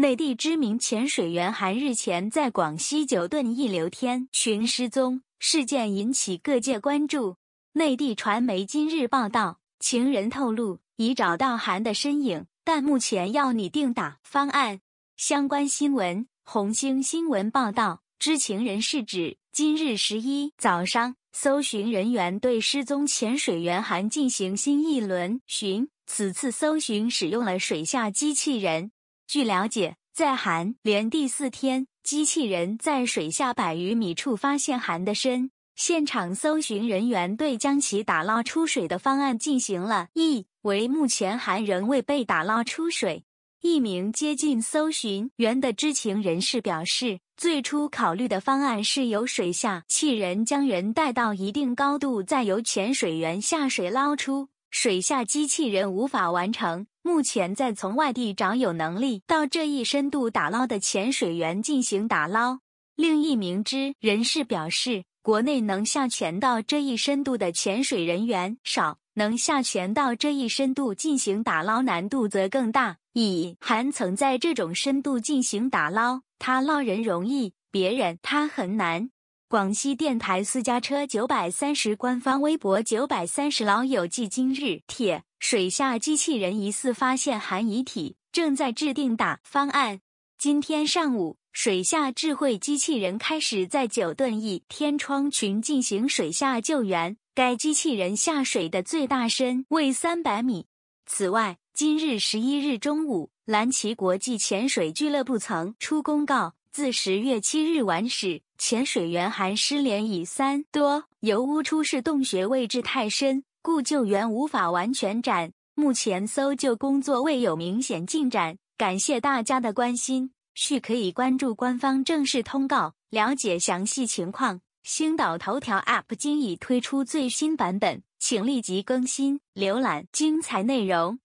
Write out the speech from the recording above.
内地知名潜水员韩日前在广西九顿一留天群失踪事件引起各界关注。内地传媒今日报道，情人透露已找到韩的身影，但目前要拟定打方案。相关新闻，红星新闻报道，知情人是指，今日十一早上，搜寻人员对失踪潜水员韩进行新一轮寻，此次搜寻使用了水下机器人。据了解，在韩连第四天，机器人在水下百余米处发现韩的身，现场搜寻人员对将其打捞出水的方案进行了意为目前韩仍未被打捞出水。一名接近搜寻员的知情人士表示，最初考虑的方案是由水下气人将人带到一定高度，再由潜水员下水捞出。水下机器人无法完成。目前在从外地找有能力到这一深度打捞的潜水员进行打捞。另一名知人士表示，国内能下潜到这一深度的潜水人员少，能下潜到这一深度进行打捞难度则更大。乙还曾在这种深度进行打捞，他捞人容易，别人他很难。广西电台私家车九百三十官方微博九百三十老友记今日帖。水下机器人疑似发现含遗体，正在制定打方案。今天上午，水下智慧机器人开始在九顿一天窗群进行水下救援。该机器人下水的最大深为三百米。此外，今日十一日中午，蓝旗国际潜水俱乐部曾出公告，自十月七日晚始，潜水员含失联已三多，由污出事洞穴位置太深。故救援无法完全展，目前搜救工作未有明显进展。感谢大家的关心，续可以关注官方正式通告了解详细情况。星岛头条 App 今已推出最新版本，请立即更新浏览精彩内容。